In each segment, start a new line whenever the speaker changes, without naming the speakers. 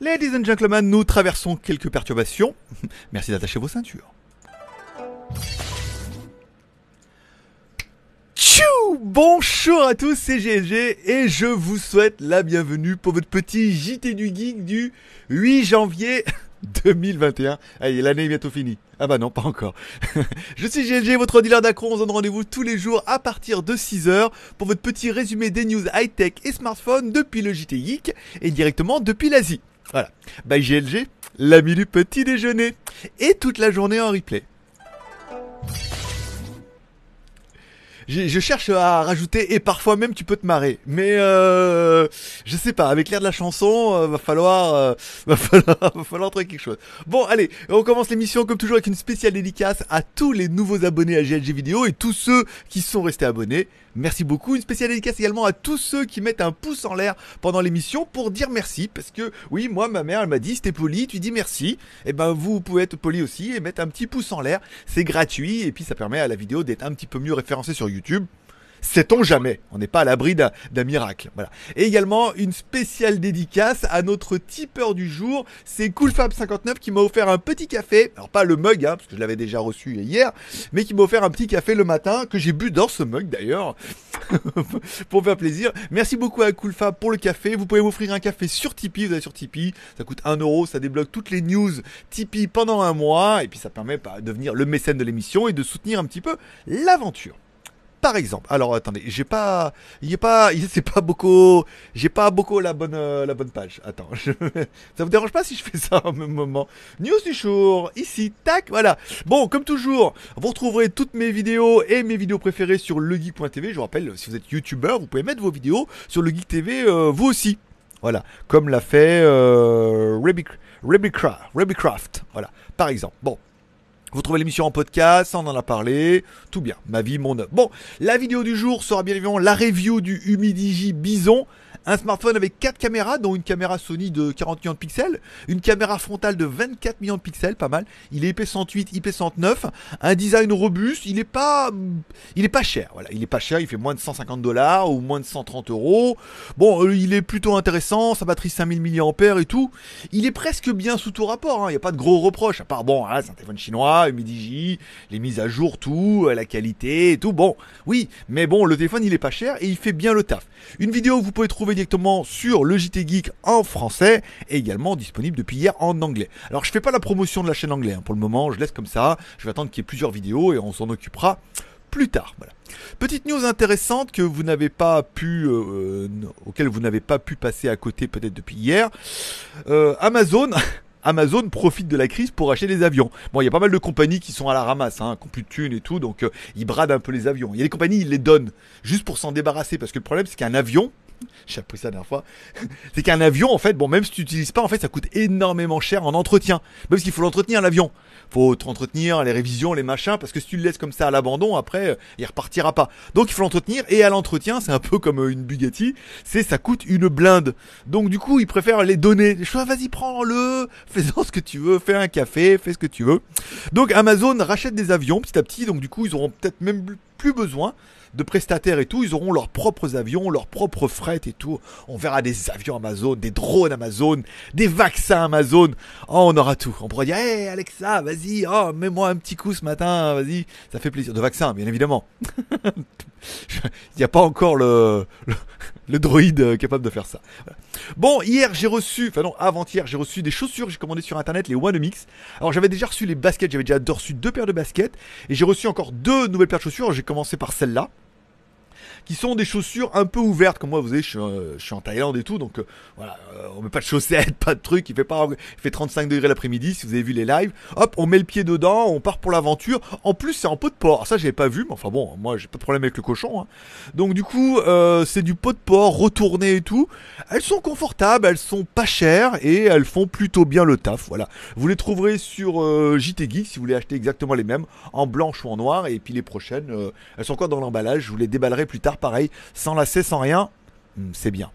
Ladies and gentlemen, nous traversons quelques perturbations. Merci d'attacher vos ceintures. Tchou Bonjour à tous, c'est GSG et je vous souhaite la bienvenue pour votre petit JT du Geek du 8 janvier 2021. Allez, l'année est bientôt finie. Ah bah non, pas encore. je suis GLG, votre dealer d'accro. On vous donne rendez-vous tous les jours à partir de 6h pour votre petit résumé des news high-tech et smartphone depuis le JT Geek et directement depuis l'Asie. Voilà. By GLG, la du petit déjeuner. Et toute la journée en replay. Je, cherche à rajouter et parfois même tu peux te marrer, mais euh, je sais pas. Avec l'air de la chanson, euh, va falloir, euh, va falloir, va falloir trouver quelque chose. Bon, allez, on commence l'émission comme toujours avec une spéciale dédicace à tous les nouveaux abonnés à GLG vidéo et tous ceux qui sont restés abonnés. Merci beaucoup. Une spéciale dédicace également à tous ceux qui mettent un pouce en l'air pendant l'émission pour dire merci. Parce que oui, moi, ma mère, elle m'a dit, c'était poli, tu dis merci. Et eh ben, vous pouvez être poli aussi et mettre un petit pouce en l'air. C'est gratuit et puis ça permet à la vidéo d'être un petit peu mieux référencée sur YouTube sait-on jamais. On n'est pas à l'abri d'un miracle. Voilà. Et également une spéciale dédicace à notre tipeur du jour, c'est CoolFab59 qui m'a offert un petit café. Alors pas le mug, hein, parce que je l'avais déjà reçu hier, mais qui m'a offert un petit café le matin que j'ai bu dans ce mug d'ailleurs pour faire plaisir. Merci beaucoup à CoolFab pour le café. Vous pouvez m'offrir un café sur Tipeee. Vous allez sur Tipeee, ça coûte 1 euro, ça débloque toutes les news Tipeee pendant un mois et puis ça permet de devenir le mécène de l'émission et de soutenir un petit peu l'aventure. Par exemple, alors attendez, j'ai pas, il est pas, c'est pas beaucoup, j'ai pas beaucoup la bonne, euh, la bonne page. Attends, ça vous dérange pas si je fais ça en même moment News du jour, ici, tac, voilà. Bon, comme toujours, vous retrouverez toutes mes vidéos et mes vidéos préférées sur legeek.tv. Je vous rappelle, si vous êtes youtubeur, vous pouvez mettre vos vidéos sur le euh, vous aussi. Voilà, comme l'a fait euh, voilà, par exemple. Bon. Vous trouvez l'émission en podcast, on en a parlé, tout bien, ma vie, mon œuvre. Bon, la vidéo du jour sera bien évidemment la review du Humidigi Bison. Un smartphone avec 4 caméras, dont une caméra Sony de 40 millions de pixels, une caméra frontale de 24 millions de pixels, pas mal. Il est IP108, IP109, un design robuste. Il est pas, il est pas cher. Voilà, il est pas cher. Il fait moins de 150 dollars ou moins de 130 euros. Bon, euh, il est plutôt intéressant. Sa batterie 5000 mAh et tout. Il est presque bien sous tout rapport. Hein. Il n'y a pas de gros reproches. À part bon, c'est un téléphone chinois, Midigi, les mises à jour, tout, euh, la qualité, et tout. Bon, oui, mais bon, le téléphone il est pas cher et il fait bien le taf. Une vidéo que vous pouvez trouver directement sur le JT Geek en français et également disponible depuis hier en anglais. Alors je fais pas la promotion de la chaîne anglaise. Hein, pour le moment, je laisse comme ça, je vais attendre qu'il y ait plusieurs vidéos et on s'en occupera plus tard. Petite news intéressante que vous n'avez pas pu, euh, euh, auquel vous n'avez pas pu passer à côté peut-être depuis hier. Euh, Amazon. Amazon profite de la crise pour acheter des avions. Bon, il y a pas mal de compagnies qui sont à la ramasse, hein, qui ont plus de thunes et tout, donc ils bradent un peu les avions. Il y a des compagnies, ils les donnent juste pour s'en débarrasser, parce que le problème, c'est qu'un avion, j'ai appris ça la dernière fois, c'est qu'un avion, en fait, bon, même si tu n'utilises pas, en fait, ça coûte énormément cher en entretien. parce qu'il faut l'entretenir, l'avion. Faut entretenir les révisions, les machins, parce que si tu le laisses comme ça à l'abandon, après, euh, il repartira pas. Donc, il faut l'entretenir, et à l'entretien, c'est un peu comme euh, une Bugatti, c'est, ça coûte une blinde. Donc, du coup, ils préfèrent les donner. Je vas-y, prends-le, fais-en ce que tu veux, fais un café, fais ce que tu veux. Donc, Amazon rachète des avions petit à petit, donc, du coup, ils auront peut-être même plus besoin de prestataires et tout. Ils auront leurs propres avions, leurs propres frettes et tout. On verra des avions Amazon, des drones Amazon, des vaccins Amazon. Oh, on aura tout. On pourra dire, hey, Alexa, vas-y, oh, mets-moi un petit coup ce matin, vas-y. Ça fait plaisir. De vaccins, bien évidemment. Il n'y a pas encore le, le, droïde capable de faire ça. Bon, hier, j'ai reçu, enfin non, avant-hier, j'ai reçu des chaussures j'ai commandé sur internet, les One Mix. Alors, j'avais déjà reçu les baskets, j'avais déjà reçu deux paires de baskets et j'ai reçu encore deux nouvelles paires de chaussures. J'ai commencer par celle-là qui sont des chaussures un peu ouvertes. Comme moi, vous savez, je suis, euh, en Thaïlande et tout, donc euh, voilà, euh, on met pas de chaussettes, pas de trucs. Il fait pas, fait 35 degrés l'après-midi. Si vous avez vu les lives, hop, on met le pied dedans, on part pour l'aventure. En plus, c'est en pot de porc. ça, j'avais pas vu, mais enfin bon, moi, j'ai pas de problème avec le cochon. Hein. Donc du coup, c'est du pot de porc retourné et tout. Elles sont confortables, elles sont pas chères et elles font plutôt bien le taf. Voilà, vous les trouverez sur JT si vous voulez acheter exactement les mêmes en blanche ou en noir. Et puis les prochaines, elles sont encore dans l'emballage. Je vous les déballerai plus tard pareil, sans lacets, sans rien, hmm, c'est bien.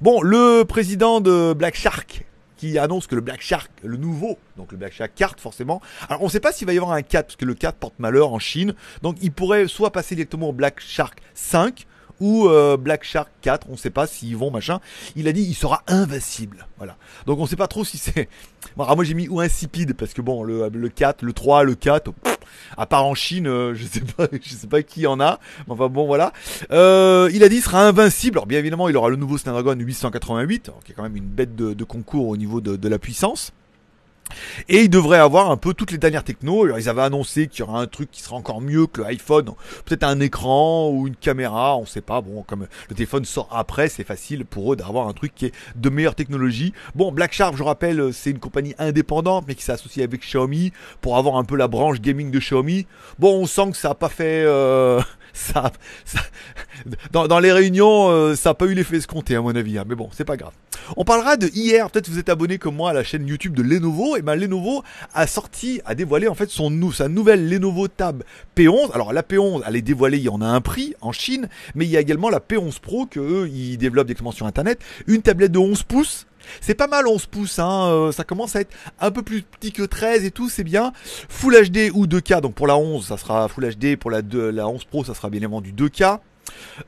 Bon, le président de Black Shark qui annonce que le Black Shark, le nouveau, donc le Black Shark 4 forcément. Alors on ne sait pas s'il va y avoir un 4 parce que le 4 porte malheur en Chine. Donc il pourrait soit passer directement au Black Shark 5 ou euh, Black Shark 4, on ne sait pas s'ils vont machin. Il a dit il sera invincible. Voilà. Donc on ne sait pas trop si c'est. moi j'ai mis ou insipide parce que bon le, le 4, le 3, le 4, à part en Chine, euh, je sais sais pas qui en a. Enfin bon voilà. Euh, il a dit il sera invincible. Alors bien évidemment il aura le nouveau Snapdragon 888, hein, qui est quand même une bête de, concours au niveau de, de la puissance. Et ils devraient avoir un peu toutes les dernières techno. Alors, ils avaient annoncé qu'il y aura un truc qui sera encore mieux que l'iPhone. Peut-être un écran ou une caméra, on ne sait pas. Bon, comme le téléphone sort après, c'est facile pour eux d'avoir un truc qui est de meilleure technologie. Bon, Black Shark, je rappelle, c'est une compagnie indépendante, mais qui s'est associée avec Xiaomi pour avoir un peu la branche gaming de Xiaomi. Bon, on sent que ça n'a pas fait... Euh, ça, dans, les réunions, euh, ça n'a pas eu l'effet escompté, à mon avis. Hein. mais bon, c'est pas grave. On parlera de hier. Peut-être vous êtes abonné comme moi à la chaîne YouTube de Lenovo. Ben, Lenovo a sorti, a dévoilé en fait son sa nouvelle Lenovo Tab P11. Alors la P11, elle est dévoilée, il y en a un prix en Chine, mais il y a également la P11 Pro que eux, ils développent directement sur Internet. Une tablette de 11 pouces c'est pas mal 11 pouces, hein, euh, ça commence à être un peu plus petit que 13 et tout, c'est bien. Full HD ou 2K, donc pour la 11 ça sera Full HD, pour la, la 11 Pro ça sera bien évidemment du 2K.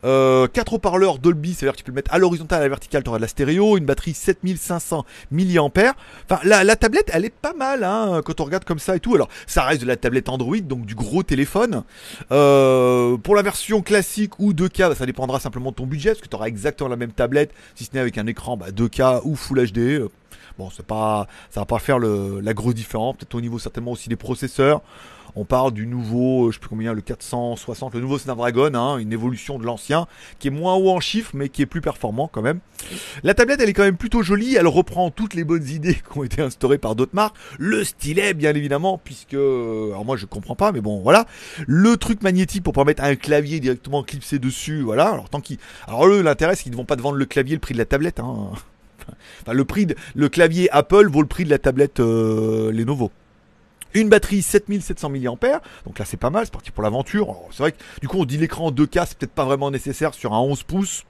Euh, 4 haut-parleurs Dolby, c'est-à-dire que tu peux le mettre à l'horizontale, à la verticale, tu auras de la stéréo, une batterie 7500 mAh. Enfin, la, la tablette, elle est pas mal hein, quand on regarde comme ça et tout. Alors, ça reste de la tablette Android, donc du gros téléphone. Euh, pour la version classique ou 2K, bah, ça dépendra simplement de ton budget, parce que tu auras exactement la même tablette, si ce n'est avec un écran bah, 2K ou Full HD. Euh, Bon, c'est pas, ça va pas faire la grosse différence. Peut-être au niveau certainement aussi des processeurs. On parle du nouveau, euh, je sais plus combien, le 460, le nouveau Snapdragon, hein, une évolution de l'ancien, qui est moins haut en chiffres, mais qui est plus performant quand même. La tablette, elle est quand même plutôt jolie, elle reprend toutes les bonnes idées qui ont été instaurées par d'autres marques. Le stylet, bien évidemment, puisque, euh, alors moi je comprends pas, mais bon, voilà. Le truc magnétique pour permettre un clavier directement clipsé dessus, voilà. Alors tant qu'ils, alors l'intérêt, c'est qu'ils ne vont pas te vendre le clavier le prix de la tablette, hein le prix de, le clavier Apple vaut le prix de la tablette Les euh, Lenovo. Une batterie 7700 mAh, donc là c'est pas mal, c'est parti pour l'aventure. C'est vrai que du coup on dit l'écran en 2K, c'est peut-être pas vraiment nécessaire sur un 11 pouces.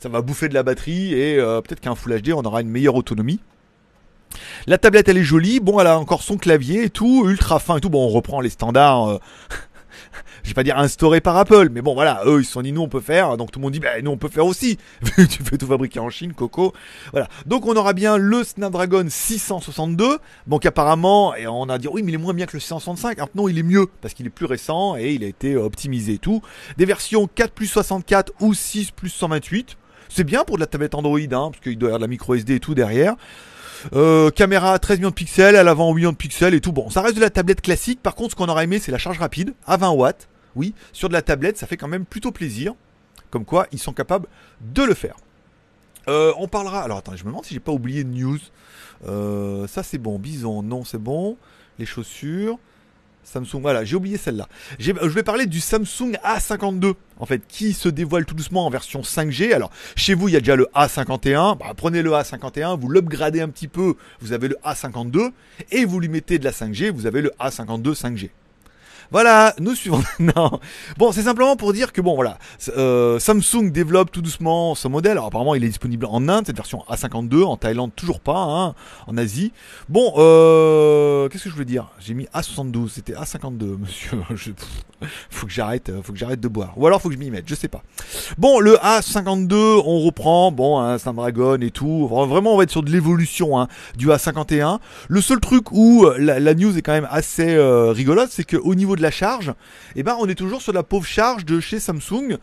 Ça va bouffer de la batterie et euh, peut-être qu'un Full HD on aura une meilleure autonomie. La tablette elle est jolie, bon elle a encore son clavier et tout, ultra fin et tout. Bon on reprend les standards euh, je vais pas dire instauré par Apple, mais bon voilà, eux ils se sont dit nous on peut faire, donc tout le monde dit bah nous on peut faire aussi. tu peux tout fabriquer en Chine, Coco. Voilà. Donc on aura bien le Snapdragon 662, donc apparemment, et on a dit oui mais il est moins bien que le 665, Maintenant, il est mieux parce qu'il est plus récent et il a été euh, optimisé et tout. Des versions 4 plus 64 ou 6 plus 128. C'est bien pour de la tablette Android, hein, parce qu'il doit y avoir de la micro SD et tout derrière. Euh, caméra à 13 millions de pixels, à l'avant 8 millions de pixels et tout. Bon, ça reste de la tablette classique. Par contre, ce qu'on aurait aimé, c'est la charge rapide à 20 watts oui, sur de la tablette, ça fait quand même plutôt plaisir. Comme quoi, ils sont capables de le faire. Euh, on parlera. Alors attendez, je me demande si j'ai pas oublié de news. Euh, ça c'est bon. Bison, non, c'est bon. Les chaussures. Samsung, voilà, j'ai oublié celle-là. Euh, je vais parler du Samsung A52, en fait, qui se dévoile tout doucement en version 5G. Alors, chez vous, il y a déjà le A51. Bah, prenez le A51, vous l'upgradez un petit peu, vous avez le A52, et vous lui mettez de la 5G, vous avez le A52 5G. Voilà, nous suivons. non. Bon, c'est simplement pour dire que bon, voilà, euh, Samsung développe tout doucement son modèle. Alors apparemment, il est disponible en Inde, cette version A52, en Thaïlande toujours pas, hein, en Asie. Bon, euh, qu'est-ce que je voulais dire J'ai mis A72, c'était A52, monsieur. faut que j'arrête, euh, faut que j'arrête de boire. Ou alors faut que je m'y mette, je sais pas. Bon, le A52, on reprend, bon, un hein, Snapdragon et tout. Vraiment, on va être sur de l'évolution hein, du A51. Le seul truc où euh, la, news est quand même assez rigolote, c'est que au niveau de la charge, eh ben on est toujours sur la pauvre charge de chez Samsung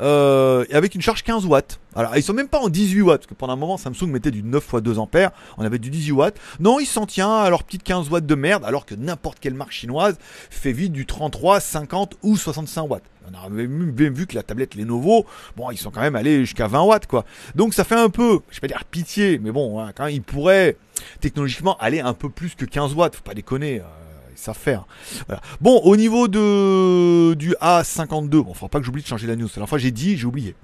euh, avec une charge 15 watts. Alors ils sont même pas en 18 watts parce que pendant un moment Samsung mettait du 9 x 2 ampères, on avait du 18 watts. Non, ils s'en tient à leur petite 15 watts de merde alors que n'importe quelle marque chinoise fait vite du 33, 50 ou 65 watts. On a même vu que la tablette Lenovo, bon, ils sont quand même allés jusqu'à 20 watts, quoi. Donc ça fait un peu, je vais pas dire pitié, mais bon, hein, quand ils pourraient technologiquement aller un peu plus que 15 watts, faut pas déconner. Euh ça faire. Bon, au niveau de du A52, bon, faudra pas que j'oublie de changer la news. La dernière fois, j'ai dit, j'ai oublié.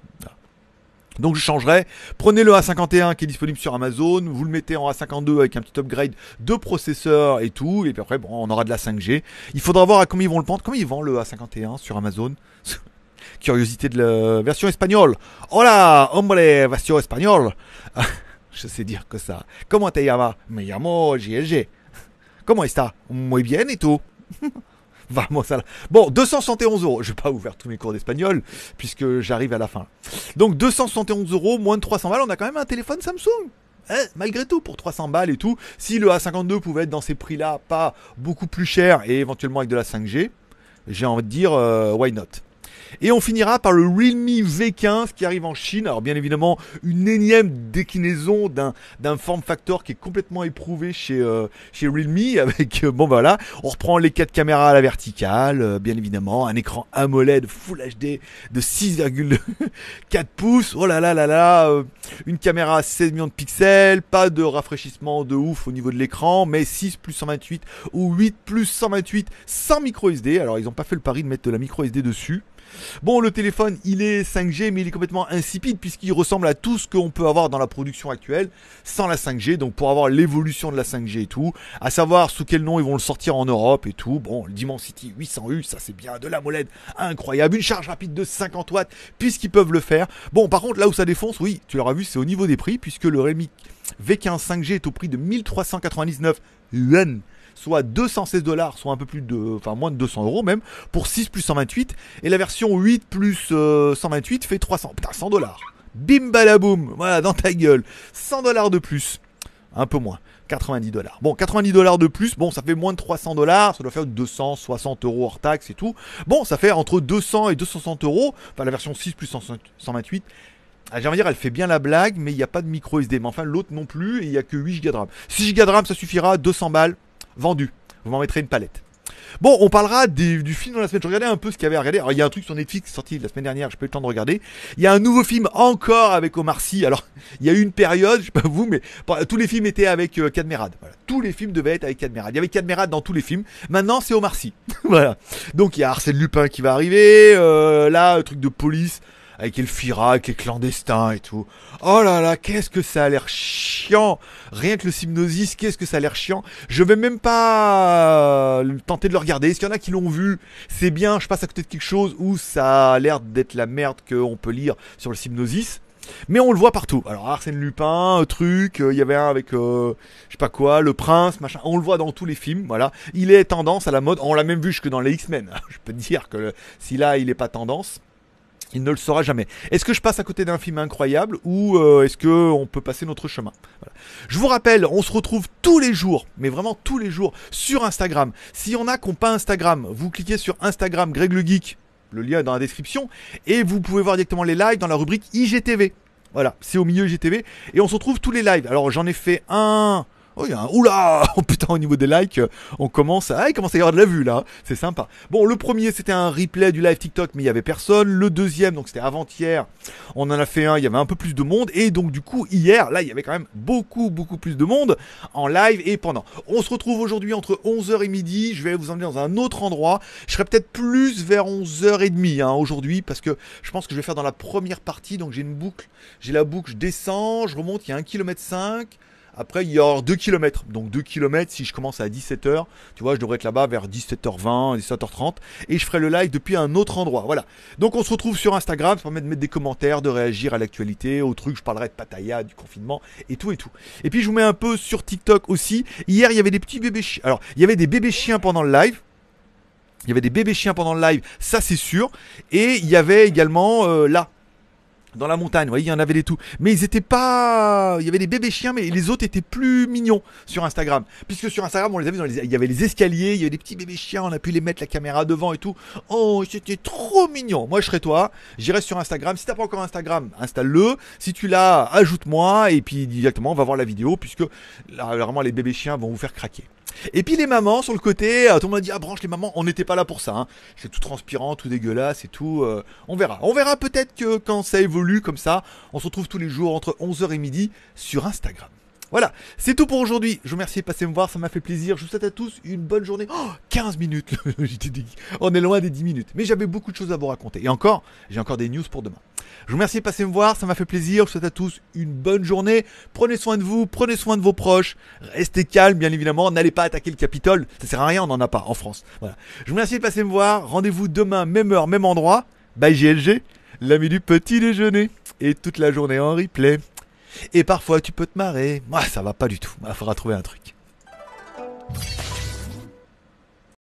Donc je changerai. Prenez le A51 qui est disponible sur Amazon, vous le mettez en A52 avec un petit upgrade de processeur et tout, et puis après bon, on aura de la 5G. Il faudra voir à combien ils vont le prendre. Comment ils vendent le A51 sur Amazon Curiosité de la version espagnole. Hola, hombre, version espagnole. je sais dire que ça. Comment te llamas? Me llamo JLG. Comment est-ce Muy bien et tout. Vamos moi Bon, 271 euros. Je vais pas ouvert tous mes cours d'espagnol puisque j'arrive à la fin. Donc 271 euros, moins de 300 balles. On a quand même un téléphone Samsung. Hein, malgré tout, pour 300 balles et tout, si le A52 pouvait être dans ces prix-là, pas beaucoup plus cher et éventuellement avec de la 5G, j'ai envie de dire euh, why not. Et on finira par le Realme V15 qui arrive en Chine. Alors bien évidemment, une énième déclinaison d'un, d'un form factor qui est complètement éprouvé chez, euh, chez Realme. Avec, euh, bon voilà, on reprend les quatre caméras à la verticale, euh, bien évidemment, un écran AMOLED Full HD de 6,4 pouces. Oh là là là là, une caméra à 16 millions de pixels, pas de rafraîchissement de ouf au niveau de l'écran, mais 6 plus 128 ou 8 plus 128 sans micro SD. Alors ils n'ont pas fait le pari de mettre de la micro SD dessus. Bon, le téléphone, il est 5G, mais il est complètement insipide puisqu'il ressemble à tout ce qu'on peut avoir dans la production actuelle sans la 5G. Donc, pour avoir l'évolution de la 5G et tout, à savoir sous quel nom ils vont le sortir en Europe et tout. Bon, le Dimensity 800U, ça c'est bien, de la molette incroyable, une charge rapide de 50 watts puisqu'ils peuvent le faire. Bon, par contre, là où ça défonce, oui, tu l'auras vu, c'est au niveau des prix puisque le Rémi V15 5G est au prix de 1399 yuan soit 216 dollars, soit un peu plus de, enfin moins de 200 euros même, pour 6 plus 128. Et la version 8 plus 128 euh, fait 300, putain 100 dollars. Bim balaboum, voilà dans ta gueule, 100 dollars de plus, un peu moins. 90 dollars. Bon, 90 dollars de plus, bon, ça fait moins de 300 dollars, ça doit faire 260 euros hors taxe et tout. Bon, ça fait entre 200 et 260 euros, enfin la version 6 plus 128. Ah, j'ai envie de dire, elle fait bien la blague, mais il n'y a pas de micro SD. Mais enfin, l'autre non plus, et il n'y a que 8 Go de RAM. 6 Go de RAM, ça suffira, 200 balles, Vendu. Vous m'en mettrez une palette. Bon, on parlera du film de la semaine. Je regardais un peu ce qu'il y avait à regarder. Alors, il y a un truc sur Netflix sorti la semaine dernière, Je n'ai pas eu le temps de regarder. Il y a un nouveau film encore avec Omar Sy. Alors, il y a eu une période, je ne sais pas vous, mais tous les films étaient avec euh, Cadmerad. Tous les films devaient être avec Cadmerad. Il y avait Cadmerad dans tous les films. Maintenant, c'est Omar Sy. voilà. Donc, il y a Arsène Lupin qui va arriver. Euh, là, un truc de police avec le Fira, les clandestins et tout. Oh là là, qu'est-ce que ça a l'air chiant Rien que le Sympnosis, qu'est-ce que ça a l'air chiant Je vais même pas euh, tenter de le regarder. Est-ce qu'il y en a qui l'ont vu C'est bien, je passe à côté de quelque chose où ça a l'air d'être la merde qu'on peut lire sur le Sympnosis. Mais on le voit partout. Alors Arsène Lupin, euh, truc, euh, il y avait un avec je sais pas quoi, le prince, machin. On le voit dans tous les films, voilà. Il est tendance à la mode. On l'a même vu jusque dans les X-Men. je peux te dire que si là il est pas tendance, il ne le saura jamais. Est-ce que je passe à côté d'un film incroyable ou euh, est-ce que on peut passer notre chemin Je vous rappelle, on se retrouve tous les jours, mais vraiment tous les jours, sur Instagram. S'il y en a qui n'ont pas Instagram, vous cliquez sur Instagram Greg le Geek, le lien est dans la description, et vous pouvez voir directement les lives dans la rubrique IGTV. Voilà, c'est au milieu IGTV, et on se retrouve tous les lives. Alors j'en ai fait un Oh, là, y a un oh, putain, au niveau des likes, euh, on commence à. Ah, il commence à y avoir de la vue là. C'est sympa. Bon, le premier, c'était un replay du live TikTok, mais il n'y avait personne. Le deuxième, donc c'était avant-hier, on en a fait un, il y avait un peu plus de monde. Et donc, du coup, hier, là, il y avait quand même beaucoup, beaucoup plus de monde en live et pendant. On se retrouve aujourd'hui entre 11h et midi. Je vais vous emmener dans un autre endroit. Je serai peut-être plus vers 11h30 hein, aujourd'hui, parce que je pense que je vais faire dans la première partie. Donc, j'ai une boucle. J'ai la boucle, je descends, je remonte, il y a 1,5 km. Après, il y aura 2 km. Donc 2 km, si je commence à 17h, tu vois, je devrais être là-bas vers 17h20, 17h30. Et je ferai le live depuis un autre endroit. Voilà. Donc on se retrouve sur Instagram. Ça permet de mettre des commentaires, de réagir à l'actualité, aux trucs. Je parlerai de Pataya, du confinement et tout et tout. Et puis je vous mets un peu sur TikTok aussi. Hier, il y avait des petits bébés chiens. Alors, il y avait des bébés chiens pendant le live. Il y avait des bébés chiens pendant le live, ça c'est sûr. Et il y avait également euh, là, dans la montagne, vous voyez, il y en avait des tout. Mais ils étaient pas, il y avait des bébés chiens, mais les autres étaient plus mignons sur Instagram. Puisque sur Instagram, on les a dans les... il y avait les escaliers, il y avait des petits bébés chiens, on a pu les mettre la caméra devant et tout. Oh, c'était trop mignon. Moi, je serais toi, j'irai sur Instagram. Si t'as pas encore Instagram, installe-le. Si tu l'as, ajoute-moi et puis directement, on va voir la vidéo puisque là, vraiment, les bébés chiens vont vous faire craquer. Et puis les mamans sur le côté, euh, tout le monde a dit ah branche les mamans, on n'était pas là pour ça. Hein. C'est tout transpirant, tout dégueulasse et tout. Euh, on verra, on verra peut-être que quand ça évolue comme ça, on se retrouve tous les jours entre 11h et midi sur Instagram. Voilà, c'est tout pour aujourd'hui. Je vous remercie de passer me voir, ça m'a fait plaisir. Je vous souhaite à tous une bonne journée. Oh, 15 minutes, on est loin des 10 minutes. Mais j'avais beaucoup de choses à vous raconter. Et encore, j'ai encore des news pour demain. Je vous remercie de passer me voir, ça m'a fait plaisir. Je souhaite à tous une bonne journée. Prenez soin de vous, prenez soin de vos proches. Restez calme, bien évidemment. N'allez pas attaquer le Capitole. Ça sert à rien, on n'en a pas en France. Voilà. Je vous remercie de passer me voir. Rendez-vous demain, même heure, même endroit. Bye GLG, l'ami du petit déjeuner. Et toute la journée en replay. Et parfois, tu peux te marrer. Moi, ça va pas du tout. Il faudra trouver un truc.